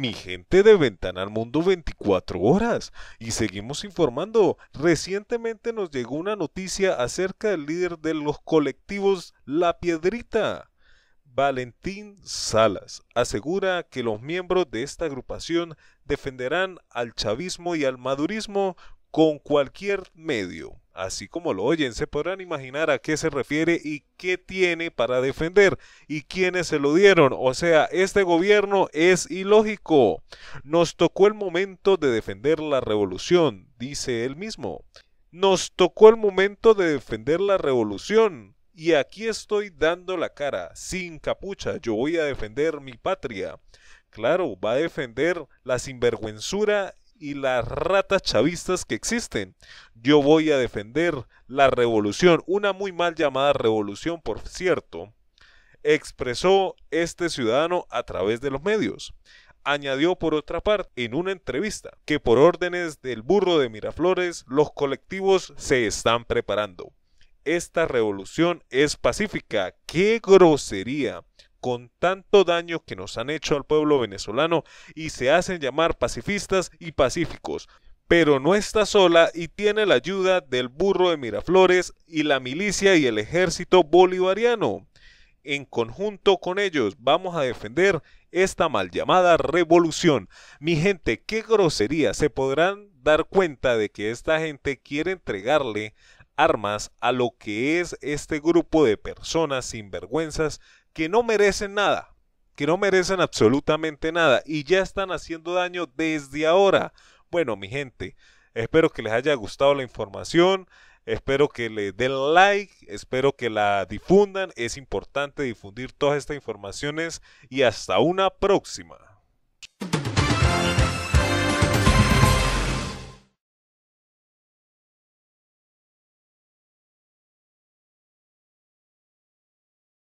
mi gente de Ventana al Mundo 24 horas. Y seguimos informando. Recientemente nos llegó una noticia acerca del líder de los colectivos La Piedrita. Valentín Salas asegura que los miembros de esta agrupación defenderán al chavismo y al madurismo con cualquier medio. Así como lo oyen, se podrán imaginar a qué se refiere y qué tiene para defender y quiénes se lo dieron. O sea, este gobierno es ilógico. Nos tocó el momento de defender la revolución, dice él mismo. Nos tocó el momento de defender la revolución. Y aquí estoy dando la cara, sin capucha, yo voy a defender mi patria. Claro, va a defender la sinvergüenzura y las ratas chavistas que existen. Yo voy a defender la revolución, una muy mal llamada revolución, por cierto, expresó este ciudadano a través de los medios. Añadió por otra parte en una entrevista que por órdenes del burro de Miraflores los colectivos se están preparando. Esta revolución es pacífica. ¡Qué grosería! con tanto daño que nos han hecho al pueblo venezolano y se hacen llamar pacifistas y pacíficos. Pero no está sola y tiene la ayuda del burro de Miraflores y la milicia y el ejército bolivariano. En conjunto con ellos vamos a defender esta mal llamada revolución. Mi gente, qué grosería. Se podrán dar cuenta de que esta gente quiere entregarle armas a lo que es este grupo de personas sinvergüenzas que no merecen nada, que no merecen absolutamente nada y ya están haciendo daño desde ahora. Bueno, mi gente, espero que les haya gustado la información. Espero que le den like, espero que la difundan. Es importante difundir todas estas informaciones y hasta una próxima.